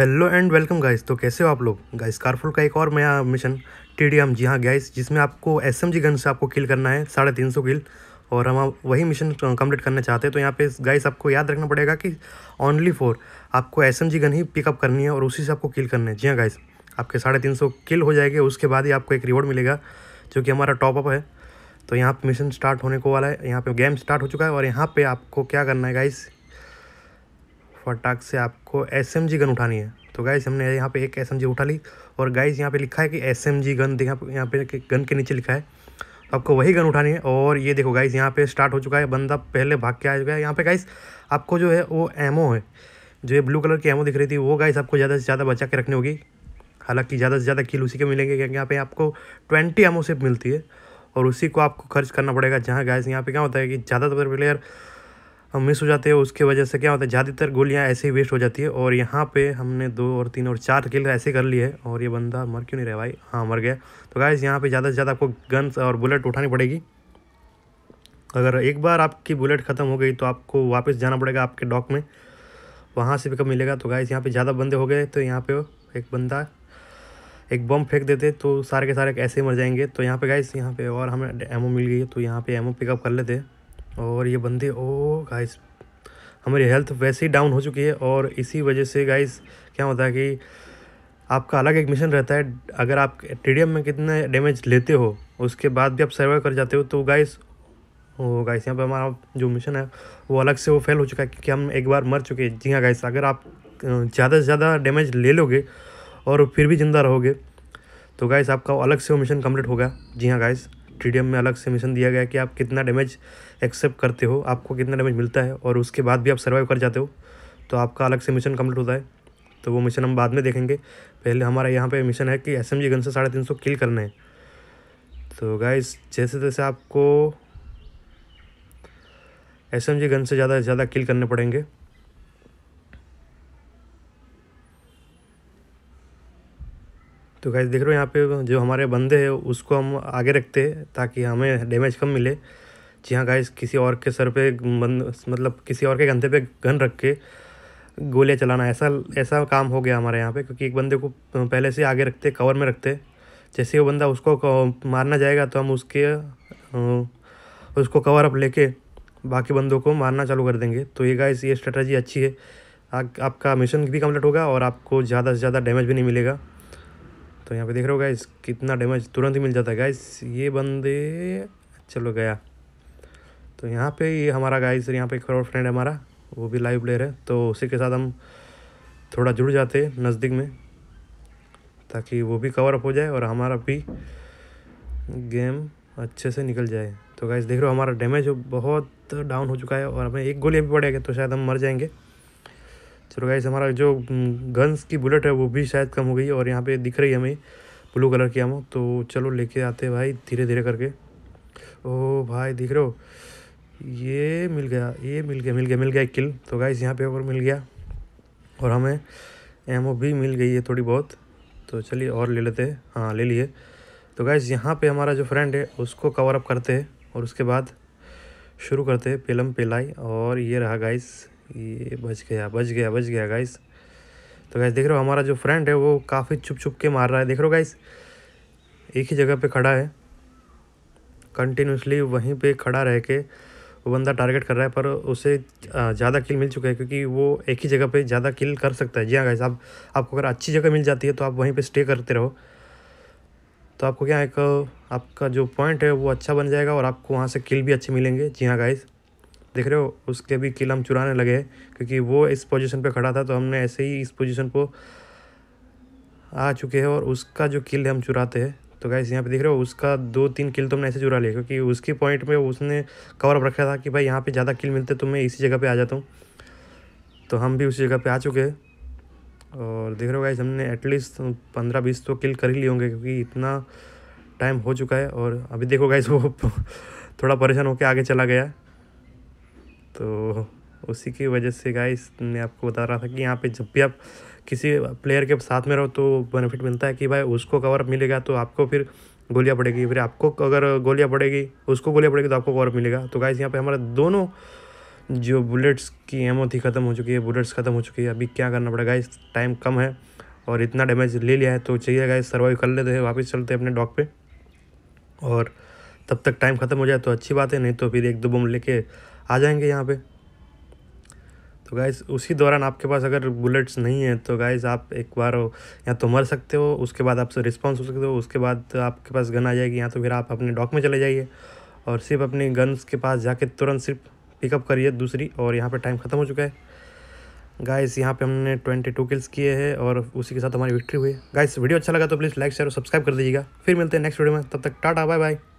hello and welcome guys तो कैसे हो आप लोग गाइस कारफुल का एक और नया mission T D M G हाँ गाइस जिसमें आपको एस एम जी गन से आपको किल करना है साढ़े तीन सौ किल और हम वही मिशन कंप्लीट करना चाहते हैं तो यहाँ पे गाइस आपको याद रखना पड़ेगा कि ओनली फोर आपको एस एम जी गन ही पिकअप करनी है और उसी से आपको किल करना है जी हाँ गाइस आपके साढ़े तीन सौ किल हो जाएंगे उसके बाद ही आपको एक रिवॉर्ड मिलेगा जो कि हमारा टॉपअप है तो यहाँ पर मिशन स्टार्ट होने को वाला है यहाँ पर गेम स्टार्ट हो चुका है और यहाँ पर आपको क्या करना है गाइस फटाक से आपको एस एम जी गन उठानी है तो गाइस हमने यहाँ पे एक एस एम जी उठा ली और गाइज यहाँ पे लिखा है कि एस एम जी गन देखा यहाँ पे गन के नीचे लिखा है तो आपको वही गन उठानी है और ये देखो गाइस यहाँ पे स्टार्ट हो चुका है बंदा पहले भाग के आ चुका है यहाँ पे गाइस आपको जो है वो एमओ है जो ये ब्लू कलर की एमओ दिख रही थी वो गाइस आपको ज़्यादा से ज़्यादा बचा के रखनी होगी हालाँकि ज़्यादा से ज़्यादा किल उसी के मिलेंगे क्योंकि यहाँ पर आपको ट्वेंटी एमओ से मिलती है और उसी को आपको खर्च करना पड़ेगा जहाँ गाइस यहाँ पे क्या होता है कि ज़्यादातर प्लेयर मिस हो जाते हैं उसके वजह से क्या होता है ज़्यादातर गोलियाँ ऐसे ही वेस्ट हो जाती है और यहाँ पे हमने दो और तीन और चार किल ऐसे कर लिए और ये बंदा मर क्यों नहीं रहा भाई हाँ मर गया तो गाइज़ यहाँ पे ज़्यादा से ज़्यादा आपको गन्स और बुलेट उठानी पड़ेगी अगर एक बार आपकी बुलेट ख़त्म हो गई तो आपको वापस जाना पड़ेगा आपके डॉक में वहाँ से पिकअप मिलेगा तो गाइज़ यहाँ पर ज़्यादा बंदे हो गए तो यहाँ पर एक बंदा एक बम फेंक देते तो सारे के सारे ऐसे ही मर जाएंगे तो यहाँ पे गाइस यहाँ पे और हमें एमओ मिल गई तो यहाँ पे एमओ पिकअप कर लेते और ये बंदे ओ गाइस हमारी हेल्थ वैसे ही डाउन हो चुकी है और इसी वजह से गाइस क्या होता है कि आपका अलग एक मिशन रहता है अगर आप टी में कितने डैमेज लेते हो उसके बाद भी आप सर्वाइव कर जाते हो तो गाइस ओ गाइस यहाँ पर हमारा जो मिशन है वो अलग से वो फेल हो चुका है क्योंकि हम एक बार मर चुके हैं जी हाँ गाइस अगर आप ज़्यादा से ज़्यादा डैमेज ले लोगे और फिर भी ज़िंदा रहोगे तो गाइस आपका अलग से वो मिशन कम्प्लीट होगा जी हाँ गाइस टी में अलग से मिशन दिया गया कि आप कितना डैमेज एक्सेप्ट करते हो आपको कितना डैमेज मिलता है और उसके बाद भी आप सर्वाइव कर जाते हो तो आपका अलग से मिशन कम्प्लीट होता है तो वो मिशन हम बाद में देखेंगे पहले हमारा यहाँ पर मिशन है कि एस एम जी गन से साढ़े तीन सौ किल करना है तो गाइज जैसे तैसे आपको एस एम जी गन से ज़्यादा से ज़्यादा किल करने पड़ेंगे तो गाइस देख रहे हो यहाँ पे जो हमारे बंदे हैं उसको हम आगे रखते हैं ताकि हमें डैमेज कम मिले जी हाँ गाइस किसी और के सर पे बंद मतलब किसी और के गंधे पे गन रख के गोलियाँ चलाना ऐसा ऐसा काम हो गया हमारे यहाँ पे क्योंकि एक बंदे को पहले से आगे रखते कवर में रखते जैसे वो बंदा उसको मारना जाएगा तो हम उसके उसको कवर अप लेके बाकी बंदों को मारना चालू कर देंगे तो ये गाइस ये स्ट्रेटजी अच्छी है आ, आपका मिशन भी कम्प्लीट होगा और आपको ज़्यादा से ज़्यादा डैमेज भी नहीं मिलेगा तो यहाँ पे देख रहे हो गाइस कितना डैमेज तुरंत ही मिल जाता है गाइस ये बंदे चलो गया तो यहाँ पे ये हमारा गाइस यहाँ पे एक और फ्रेंड है हमारा वो भी लाइव प्लेयर है तो उसी के साथ हम थोड़ा जुड़ जाते नज़दीक में ताकि वो भी कवर अप हो जाए और हमारा भी गेम अच्छे से निकल जाए तो गाइस देख रहे हो हमारा डैमेज बहुत डाउन हो चुका है और हमें एक गोली अभी पड़ेगा तो शायद हम मर जाएंगे चलो गाइस हमारा जो गन्स की बुलेट है वो भी शायद कम हो गई और यहाँ पे दिख रही है हमें ब्लू कलर की हम तो चलो लेके आते हैं भाई धीरे धीरे करके ओ भाई दिख रहे हो ये मिल गया ये मिल गया मिल गया मिल गया एक किल तो गाइस यहाँ पे और मिल गया और हमें ओ भी मिल गई है थोड़ी बहुत तो चलिए और ले लेते हैं हाँ ले लिए तो गाइस यहाँ पे हमारा जो फ्रेंड है उसको कवर अप करते हैं और उसके बाद शुरू करते हैं पेलम पेलाई और ये रहा गाइस ये बच गया बच गया बच गया गाइस तो गाइस देख रहे हो हमारा जो फ्रेंड है वो काफ़ी छुप छुप के मार रहा है देख रहे हो गाइस एक ही जगह पे खड़ा है कंटिन्यूसली वहीं पे खड़ा रह के वो बंदा टारगेट कर रहा है पर उसे ज़्यादा किल मिल चुका है क्योंकि वो एक ही जगह पे ज़्यादा किल कर सकता है जी हाँ गाइस आप आपको अगर अच्छी जगह मिल जाती है तो आप वहीं पर स्टे करते रहो तो आपको क्या एक आपका जो पॉइंट है वो अच्छा बन जाएगा और आपको वहाँ से किल भी अच्छे मिलेंगे जी हाँ गाइस देख रहे हो उसके भी किल हम चुराने लगे क्योंकि वो इस पोजीशन पे खड़ा था तो हमने ऐसे ही इस पोजीशन पर आ चुके हैं और उसका जो किल है हम चुराते हैं तो गाइस यहाँ पे देख रहे हो उसका दो तीन किल तो हमने ऐसे चुरा लिया क्योंकि उसके पॉइंट में उसने कवर अप रखा था कि भाई यहाँ पे ज़्यादा किल मिलते तो मैं इसी जगह पे आ जाता हूँ तो हम भी उसी जगह पे आ चुके हैं और देख रहे हो गाइस हमने एटलीस्ट पंद्रह बीस तो किल कर ही लिए होंगे क्योंकि इतना टाइम हो चुका है और अभी देखो गाइस वो थोड़ा परेशान होकर आगे चला गया तो उसी की वजह से गाइस मैं आपको बता रहा था कि यहाँ पे जब भी आप किसी प्लेयर के साथ में रहो तो बेनिफिट मिलता है कि भाई उसको कवर मिलेगा तो आपको फिर गोलियाँ पड़ेगी फिर आपको अगर गोलियाँ पड़ेगी उसको गोलियाँ पड़ेगी तो आपको कवर मिलेगा तो गाइस यहाँ पे हमारे दोनों जो बुलेट्स की एमओ थी ख़त्म हो चुकी है बुलेट्स ख़त्म हो चुकी है अभी क्या करना पड़ेगा गाइस टाइम कम है और इतना डैमेज ले लिया है तो चाहिए गाइस सर्वाइव कर लेते हैं वापस चलते हैं अपने डॉक पे और तब तक टाइम ख़त्म हो जाए तो अच्छी बात है नहीं तो फिर एक दो बम लेके आ जाएंगे यहाँ पे तो गाइज उसी दौरान आपके पास अगर बुलेट्स नहीं है तो गाइज आप एक बार या तो मर सकते हो उसके बाद आपसे रिस्पॉन्स हो सकते हो उसके बाद आपके पास गन आ जाएगी या तो फिर आप अपने डॉक में चले जाइए और सिर्फ अपनी गन्स के पास जाके तुरंत सिर्फ पिकअप करिए दूसरी और यहाँ पर टाइम ख़त्म हो चुका है गाइस यहाँ पे हमने 22 किल्स किए हैं और उसी के साथ हमारी विक्ट्री हुई गाइस वीडियो अच्छा लगा तो प्लीज़ लाइक शेयर और सब्सक्राइब कर दीजिएगा फिर मिलते हैं नेक्स्ट वीडियो में तब तक टाटा बाय बाय